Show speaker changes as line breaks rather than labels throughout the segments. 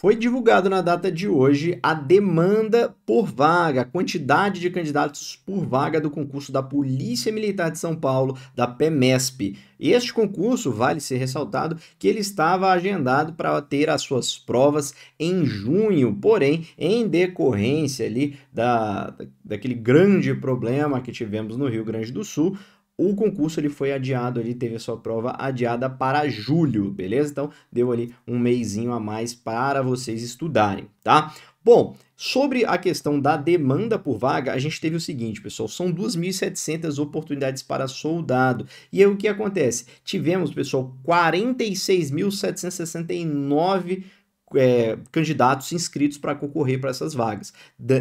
Foi divulgado na data de hoje a demanda por vaga, a quantidade de candidatos por vaga do concurso da Polícia Militar de São Paulo, da PEMESP. Este concurso, vale ser ressaltado, que ele estava agendado para ter as suas provas em junho, porém, em decorrência ali da, daquele grande problema que tivemos no Rio Grande do Sul, o concurso ele foi adiado, ele teve a sua prova adiada para julho, beleza? Então deu ali um meizinho a mais para vocês estudarem, tá? Bom, sobre a questão da demanda por vaga, a gente teve o seguinte, pessoal, são 2.700 oportunidades para soldado. E aí o que acontece? Tivemos, pessoal, 46.769 é, candidatos inscritos para concorrer para essas vagas,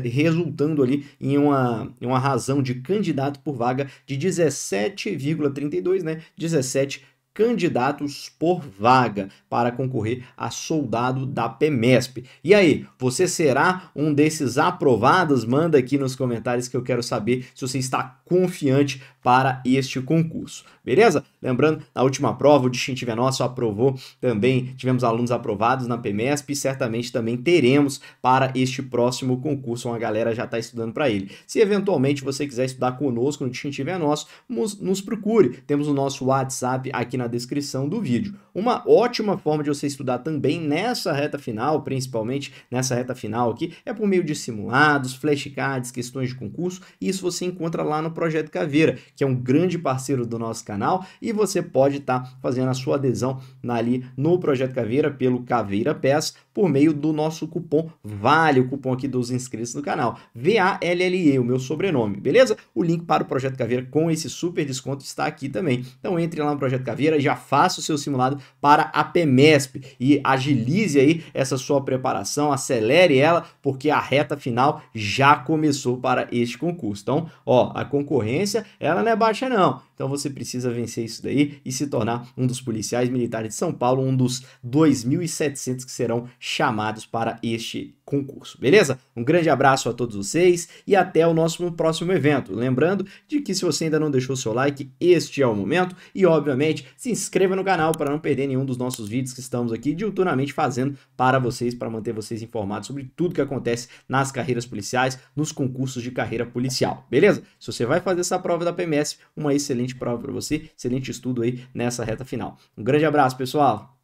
resultando ali em uma, uma razão de candidato por vaga de 17,32, né? 17 candidatos por vaga para concorrer a soldado da PEMESP. E aí, você será um desses aprovados? Manda aqui nos comentários que eu quero saber se você está confiante para este concurso. Beleza? Lembrando, na última prova, o distintivo é nosso, aprovou também, tivemos alunos aprovados na PEMESP e certamente também teremos para este próximo concurso, uma galera já está estudando para ele. Se eventualmente você quiser estudar conosco no distintivo é nosso, nos, nos procure. Temos o nosso WhatsApp aqui na na descrição do vídeo. Uma ótima forma de você estudar também nessa reta final, principalmente nessa reta final aqui, é por meio de simulados, flashcards, questões de concurso, e isso você encontra lá no Projeto Caveira, que é um grande parceiro do nosso canal, e você pode estar tá fazendo a sua adesão ali no Projeto Caveira pelo Caveira Pass por meio do nosso cupom VALE, o cupom aqui dos inscritos no canal. V-A-L-L-E, o meu sobrenome, beleza? O link para o Projeto Caveira com esse super desconto está aqui também. Então entre lá no Projeto Caveira, já faça o seu simulado para a PEMESP e agilize aí essa sua preparação, acelere ela, porque a reta final já começou para este concurso. Então, ó, a concorrência, ela não é baixa não. Então você precisa vencer isso daí e se tornar um dos policiais militares de São Paulo, um dos 2.700 que serão chamados para este concurso, beleza? Um grande abraço a todos vocês e até o nosso próximo evento. Lembrando de que se você ainda não deixou seu like, este é o momento e obviamente se inscreva no canal para não perder nenhum dos nossos vídeos que estamos aqui diuturnamente fazendo para vocês, para manter vocês informados sobre tudo que acontece nas carreiras policiais, nos concursos de carreira policial, beleza? Se você vai fazer essa prova da PMS, uma excelente prova para você, excelente estudo aí nessa reta final. Um grande abraço, pessoal!